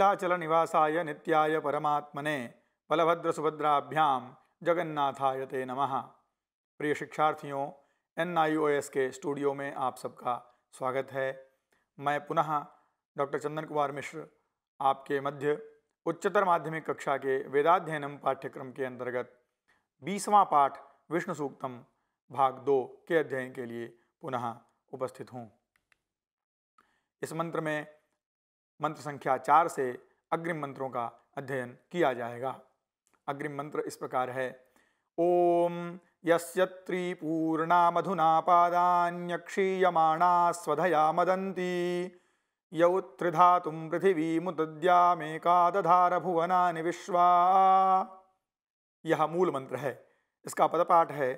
नीलाचल निवासाय नित्याय परमात्मने बलभद्र सुभद्राभ्याम जगन्नाथाय ते नम प्रिय शिक्षार्थियों एन आई ओ एस के स्टूडियो में आप सबका स्वागत है मैं पुनः डॉक्टर चंदन कुमार मिश्र आपके मध्य उच्चतर माध्यमिक कक्षा के वेदाध्ययनम पाठ्यक्रम के अंतर्गत बीसवां पाठ विष्णु सूक्तम भाग दो के अध्ययन के लिए पुनः उपस्थित हूँ इस मंत्र में मंत्र संख्या चार से अग्रिम मंत्रों का अध्ययन किया जाएगा अग्रिम मंत्र इस प्रकार है ओम यूर्णा मधुना मधुना क्षीयमाणा स्वधया मदंती यौ त्रिधातुं पृथिवी दधार भुवना विश्वा यह मूल मंत्र है इसका पदपाठ है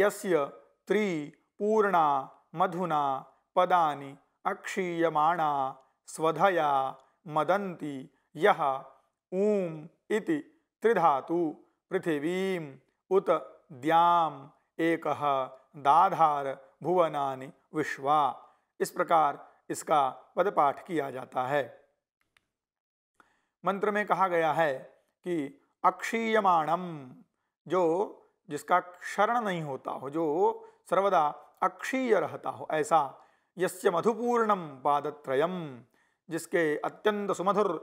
यस्य त्रि पूर्णा मधुना पदानि अक्षीयमाणा स्वधया मदंती यह ऊम इति त्रिधातु पृथिवीम उत द्याम एक दाधार भुवनानि विश्वा इस प्रकार इसका पदपाठ किया जाता है मंत्र में कहा गया है कि अक्षीयमाणम जो जिसका क्षरण नहीं होता हो जो सर्वदा अक्षीय रहता हो ऐसा यस्य मधुपूर्णम पादत्रयम् जिसके अत्यंत सुमधुर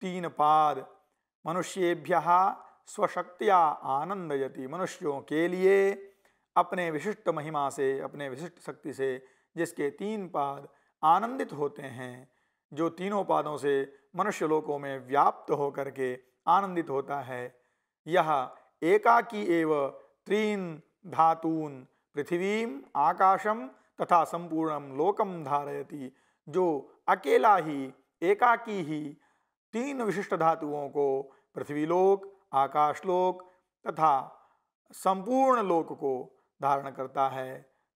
तीन पाद मनुष्येभ्य स्वशक्तिया आनंदयति मनुष्यों के लिए अपने विशिष्ट महिमा से अपने विशिष्ट शक्ति से जिसके तीन पाद आनंदित होते हैं जो तीनों पादों से मनुष्य लोकों में व्याप्त होकर के आनंदित होता है यह एकाकी एव त्रीन धातून पृथिवीम आकाशम तथा संपूर्णम लोकम धारयति जो अकेला ही एकाकी ही तीन विशिष्ट धातुओं को पृथ्वीलोक आकाशलोक तथा संपूर्ण लोक को धारण करता है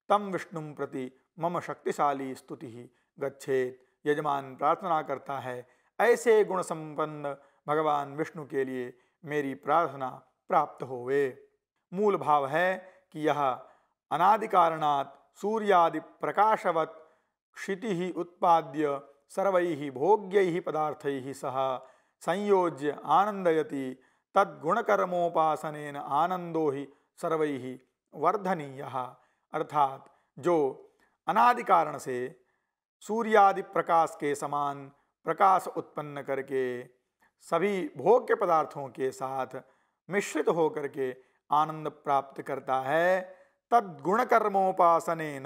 तम विष्णु प्रति मम शक्तिशाली स्तुति गच्छेत यजमान प्रार्थना करता है ऐसे गुण संपन्न भगवान विष्णु के लिए मेरी प्रार्थना प्राप्त होवे मूल भाव है कि यह अनादिकारणात् सूर्यादि प्रकाशवत क्षिति उत्पाद्य सर्व भोग्य पदार्थ सह संयोज्य आनंदयति तद्गुणकर्मोपासन आनंदो ही सर्व वर्धनीय अर्थात जो अनादि कारण से सूर्यादि प्रकाश के समान प्रकाश उत्पन्न करके सभी भोग्य पदार्थों के साथ मिश्रित होकर के आनंद प्राप्त करता है तद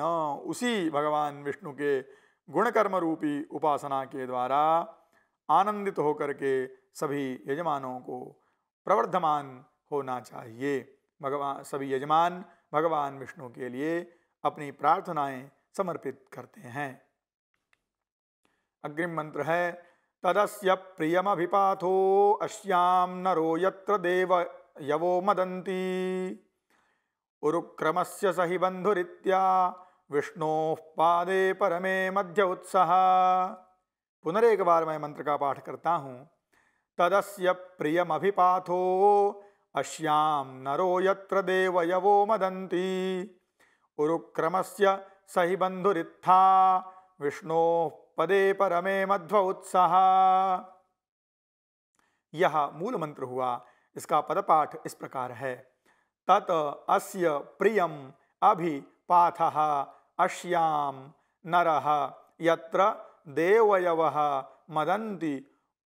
न उसी भगवान विष्णु के गुणकर्म रूपी उपासना के द्वारा आनंदित होकर के सभी यजमानों को प्रवर्धमान होना चाहिए भगवान सभी यजमान भगवान विष्णु के लिए अपनी प्रार्थनाएं समर्पित करते हैं अग्रिम मंत्र है तदस्य प्रियमभिपाथो अश्याम नरो यत्र देव यवो मदंती उरुक्रमस्य से सही बंधुरी विष्णो पादे परमे मध्य उत्साह पुनरेक बार मैं मंत्र का पाठ करता हूँ तदस्य अभिपाथो अश्याम नरो यत्र देवयवो मदंती उरुक्रम से सही बंधुरीत्था विष्णोः पदे परमे मध्व उत्साह यह मूल मंत्र हुआ इसका पदपाठ इस प्रकार है तत अस्य प्रियम अभि पाथ अश्याम नर यत्र देवयव मदंती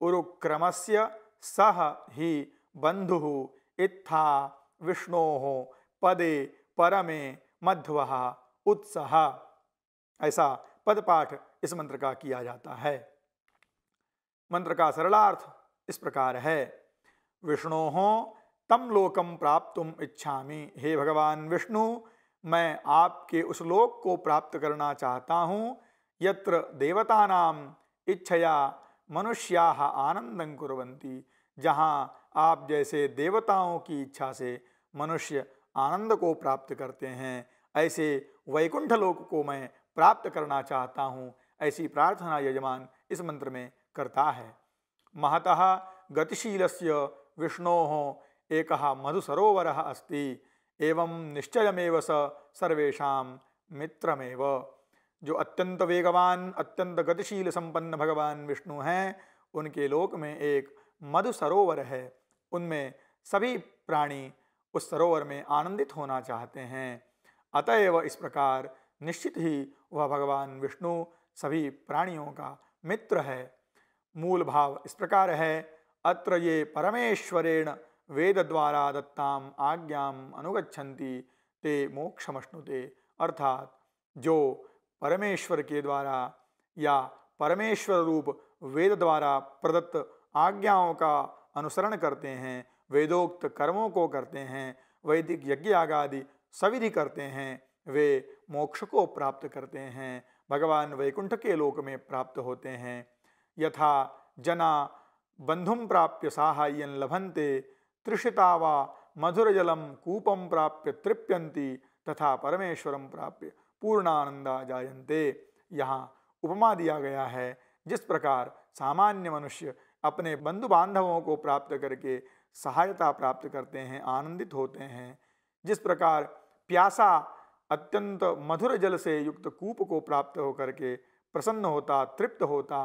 उरुक्रम से सह हि बंधु इत्था विष्णो पदे परमे मध्व उत्साह ऐसा पदपाठ इस मंत्र का किया जाता है मंत्र का सरलार्थ इस प्रकार है विष्णो तम लोकम प्राप्त इच्छा हे भगवान विष्णु मैं आपके उस लोक को प्राप्त करना चाहता हूँ यत्र देवतानाम इच्छया मनुष्या आनंदं कुरवंती जहाँ आप जैसे देवताओं की इच्छा से मनुष्य आनंद को प्राप्त करते हैं ऐसे वैकुंठ लोक को मैं प्राप्त करना चाहता हूँ ऐसी प्रार्थना यजमान इस मंत्र में करता है महतः गतिशील से विष्णो एक मधुसरोवर अस्त एवं निश्चयमेव सर्वेशा मित्रमेव जो अत्यंत वेगवान अत्यंत गतिशील संपन्न भगवान विष्णु हैं उनके लोक में एक मधु सरोवर है उनमें सभी प्राणी उस सरोवर में आनंदित होना चाहते हैं अतएव इस प्रकार निश्चित ही वह भगवान विष्णु सभी प्राणियों का मित्र है मूल भाव इस प्रकार है अत्र ये परमेश्वरेण वेद द्वारा दत्ताम आज्ञाम अनुगछन्ति ते मोक्षमश्नुते अर्थात जो परमेश्वर के द्वारा या परमेश्वर रूप वेद द्वारा प्रदत्त आज्ञाओं का अनुसरण करते हैं वेदोक्त कर्मों को करते हैं वैदिक यज्ञ आदि सविधि करते हैं वे मोक्ष को प्राप्त करते हैं भगवान वैकुंठ के लोक में प्राप्त होते हैं यथा जना बंधुम प्राप्य साहाय्यन लभंते तृषिता वा मधुरजलम कूपम प्राप्य तृप्यंती तथा परमेश्वरम प्राप्य पूर्णानंदा जायन्ते यहाँ उपमा दिया गया है जिस प्रकार सामान्य मनुष्य अपने बंधु बांधवों को प्राप्त करके सहायता प्राप्त करते हैं आनंदित होते हैं जिस प्रकार प्यासा अत्यंत मधुर जल से युक्त कूप को प्राप्त होकर के प्रसन्न होता तृप्त होता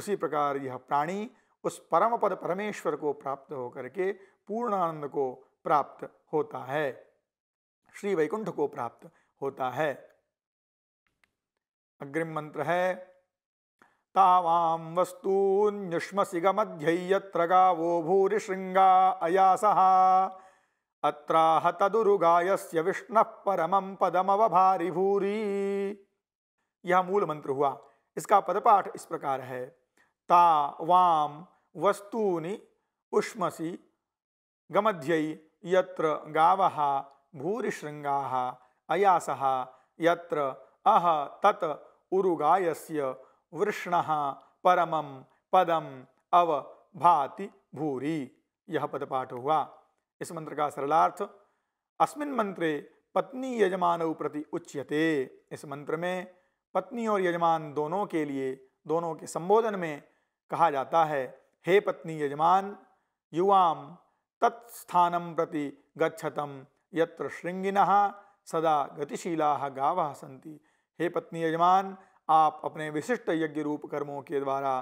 उसी प्रकार यह प्राणी उस परम पद परमेश्वर को प्राप्त होकर के पूर्ण आनंद को प्राप्त होता है श्री वैकुंठ को प्राप्त होता है अग्रिम मंत्र है तावाम वस्तून्युष्मसिग मध्यत्र गावो भूरिशृंगा अयासः अत्राह तदुरुगायस्य विष्णुः परमं पदमवभारि भूरि यह मूल मंत्र हुआ इसका पदपाठ इस प्रकार है ता वाम वस्तूनि उष्मसी गमध्यै यत्र गावः भूरिशृङ्गाः अयासः यत्र अह तत् उरुगायस्य वृष्णः परमं पदम अव भाति भूरी यह पदपाठ हुआ इस मंत्र का सरलार्थ अस्मिन मंत्रे पत्नी यजमान प्रति उच्यते इस मंत्र में पत्नी और यजमान दोनों के लिए दोनों के संबोधन में कहा जाता है हे पत्नी यजमान युवाम तत्स्थानं प्रति गच्छतं यृंगि सदा गतिशीला गाव सी हे पत्नी यजमान आप अपने विशिष्ट यज्ञ रूप कर्मों के द्वारा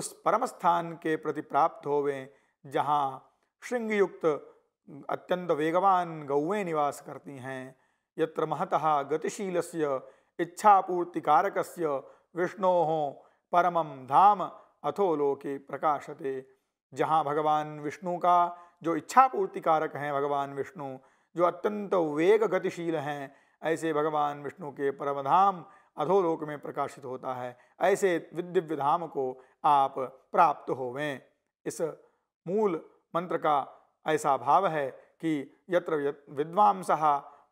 उस परम स्थान के प्रति प्राप्त होवे जहाँ श्रृंगयुक्त अत्यंत वेगवान गौवें निवास करती हैं यत्र महतः गतिशीलस्य इच्छापूर्तिकारकस्य विष्णो परम धाम अथो लोके प्रकाशते जहाँ भगवान विष्णु का जो इच्छा पूर्ति कारक हैं भगवान विष्णु जो अत्यंत वेग गतिशील हैं ऐसे भगवान विष्णु के परमधाम अधोलोक में प्रकाशित होता है ऐसे दिव्य धाम को आप प्राप्त होवें इस मूल मंत्र का ऐसा भाव है कि यत्र विद्वांस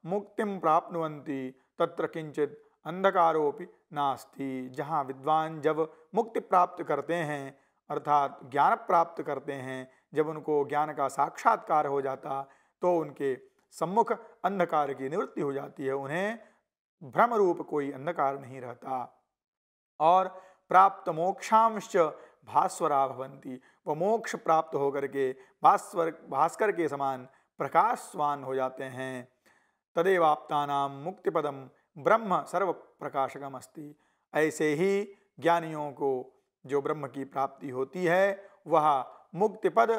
मुक्तिम प्राप्नुवंती तत्र किंचित अंधकारोपि नास्ति जहाँ विद्वान जब मुक्ति प्राप्त करते हैं अर्थात ज्ञान प्राप्त करते हैं जब उनको ज्ञान का साक्षात्कार हो जाता तो उनके सम्मुख अंधकार की निवृत्ति हो जाती है उन्हें भ्रम रूप कोई अंधकार नहीं रहता और प्राप्त मोक्षांश भास्वरा भवंती वो मोक्ष प्राप्त होकर के भास्वर भास्कर के समान प्रकाशवान हो जाते हैं तदेवाप्ता मुक्तिपदम ब्रह्म सर्व प्रकाशकम अस्ति ऐसे ही ज्ञानियों को जो ब्रह्म की प्राप्ति होती है वह मुक्तिपद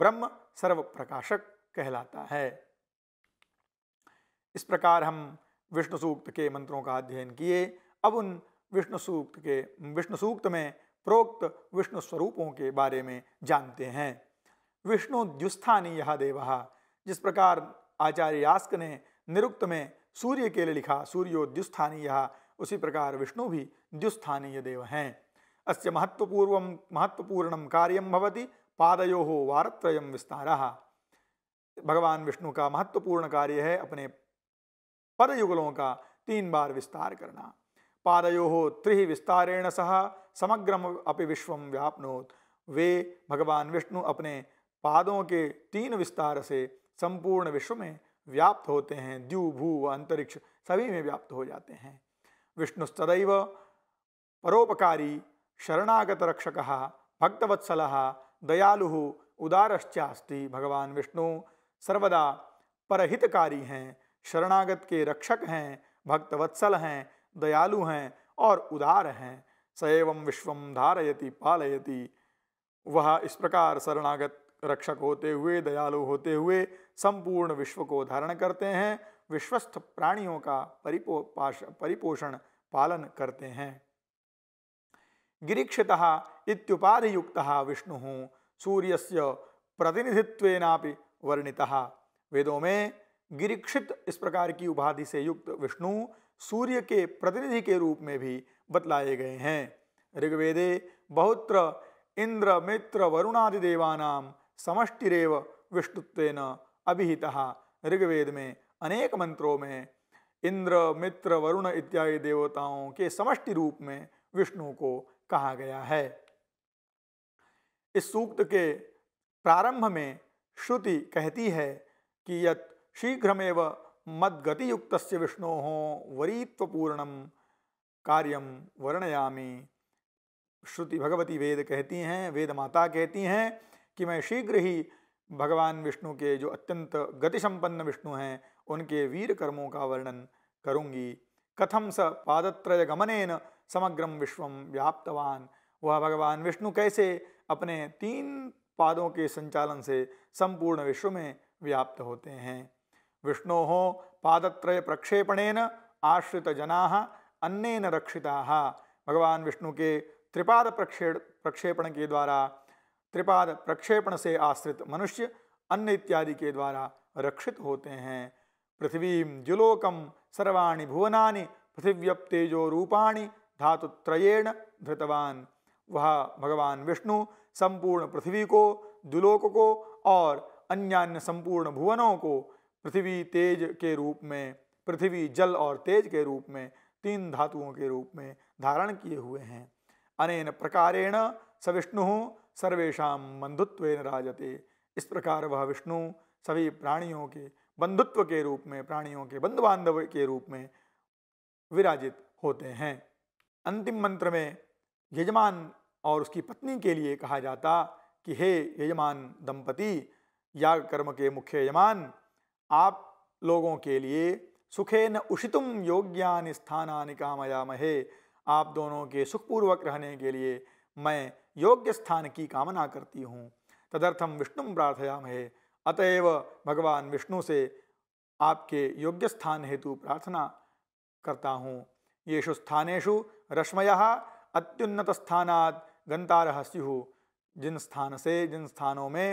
ब्रह्म सर्व प्रकाशक कहलाता है इस प्रकार हम विष्णु सूक्त के मंत्रों का अध्ययन किए अब उन विष्णु सूक्त के विष्णु सूक्त में प्रोक्त विष्णु स्वरूपों के बारे में जानते हैं विष्णु द्युस्थानी यह देव जिस प्रकार आचार्य यास्क ने निरुक्त में सूर्य के लिए लिखा सूर्यो द्युस्थानी यह उसी प्रकार विष्णु भी द्युस्थानीय देव हैं अस्य महत्वपूर्व महत्वपूर्ण कार्यम भवती पादयो वारत्रयम विस्तार भगवान विष्णु का महत्वपूर्ण कार्य है अपने पदयुगलों का तीन बार विस्तार करना पादयो त्रि विस्तारेण सह समग्रम अपि विश्व व्यापनोत वे भगवान विष्णु अपने पादों के तीन विस्तार से संपूर्ण विश्व में व्याप्त होते हैं द्यू भू व अंतरिक्ष सभी में व्याप्त हो जाते हैं विष्णु सदैव परोपकारी शरणागत रक्षक भक्तवत्सल दयालु उदारश्चास्ति भगवान विष्णु सर्वदा परहितकारी हैं शरणागत के रक्षक हैं भक्तवत्सल हैं दयालु हैं और उदार हैं स एवं विश्वम धारयति पालयति वह इस प्रकार शरणागत रक्षक होते हुए दयालु होते हुए संपूर्ण विश्व को धारण करते हैं विश्वस्थ प्राणियों का परिपो परिपोषण पालन करते हैं गिरीक्षिता इत्युपाधियुक्त विष्णु सूर्य से प्रतिनिधित्वेना वर्णिता वेदों में गिरीक्षित इस प्रकार की उपाधि से युक्त विष्णु सूर्य के प्रतिनिधि के रूप में भी बतलाए गए हैं ऋग्वेदे बहुत्र इंद्र मित्र वरुणादि देवानाम समष्टिरेव विष्णुत्वेन अभिहिता ऋग्वेद में अनेक मंत्रों में इंद्र मित्र वरुण इत्यादि देवताओं के समष्टि रूप में विष्णु को कहा गया है इस सूक्त के प्रारंभ में श्रुति कहती है कि यत शीघ्रमेव मद्गतियुक्त विष्णो वरीत्वपूर्ण कार्यम वर्णयामी श्रुति भगवती वेद कहती हैं वेद माता कहती हैं कि मैं शीघ्र ही भगवान विष्णु के जो अत्यंत गति सम्पन्न विष्णु हैं उनके वीर कर्मों का वर्णन करूंगी कथम स पादत्रय गमनेन समग्रम विश्वम व्याप्तवान वह भगवान विष्णु कैसे अपने तीन पादों के संचालन से संपूर्ण विश्व में व्याप्त होते हैं विष्णो पादत्रय प्रक्षेपणेन आश्रित जना अन्यन रक्षिता भगवान विष्णु के त्रिपाद प्रक्षे प्रक्षेपण के द्वारा त्रिपाद प्रक्षेपण से आश्रित मनुष्य अन्य इत्यादि के द्वारा रक्षित होते हैं पृथ्वी जुलोकम सर्वाणी भुवनानि पृथिव्यप्तेजो रूपाणी धातुत्रयेण धृतवान वह भगवान विष्णु संपूर्ण पृथ्वी को दुलोक को और अन्यान्य संपूर्ण भुवनों को पृथ्वी तेज के रूप में पृथ्वी जल और तेज के रूप में तीन धातुओं के रूप में धारण किए हुए हैं अनेन प्रकारेण स विष्णु सर्वेशा बंधुत्व राजते इस प्रकार वह विष्णु सभी प्राणियों के बंधुत्व के रूप में प्राणियों के बंधु बांधव के रूप में विराजित होते हैं अंतिम मंत्र में यजमान और उसकी पत्नी के लिए कहा जाता कि हे यजमान दंपति याग कर्म के मुख्य यजमान आप लोगों के लिए सुखे न उषितुम योग्यान स्थानानि कामयामहे आप दोनों के सुखपूर्वक रहने के लिए मैं योग्य स्थान की कामना करती हूँ तदर्थम विष्णु प्रार्थयामहे अतएव भगवान विष्णु से आपके योग्य स्थान हेतु प्रार्थना करता हूँ येषु स्थानु रश्मय अत्युन्नत स्थानात् गंतारह स्यु जिन स्थान से जिन स्थानों में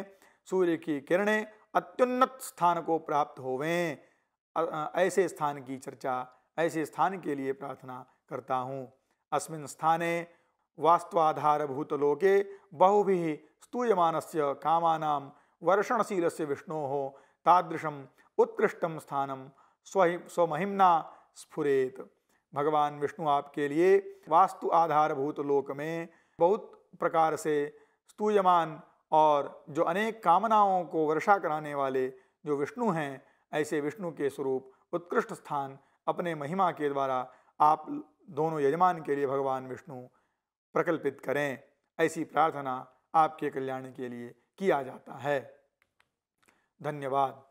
सूर्य की किरणें अत्युन्नत स्थान को प्राप्त होवें ऐसे स्थान की चर्चा ऐसे स्थान के लिए प्रार्थना करता हूँ अस्मिन स्थाने वास्तवाधारभूतलोके बहुभिः स्तूयमानस्य कामानां वर्षणशीलस्य विष्णोः तादृशम् उत्कृष्टम स्थानम स्वहि स्वमहिमना स्फुरेत भगवान विष्णु आपके लिए वास्तु आधारभूत लोक में बहुत प्रकार से स्तूयमान और जो अनेक कामनाओं को वर्षा कराने वाले जो विष्णु हैं ऐसे विष्णु के स्वरूप उत्कृष्ट स्थान अपने महिमा के द्वारा आप दोनों यजमान के लिए भगवान विष्णु प्रकल्पित करें ऐसी प्रार्थना आपके कल्याण के लिए किया जाता है धन्यवाद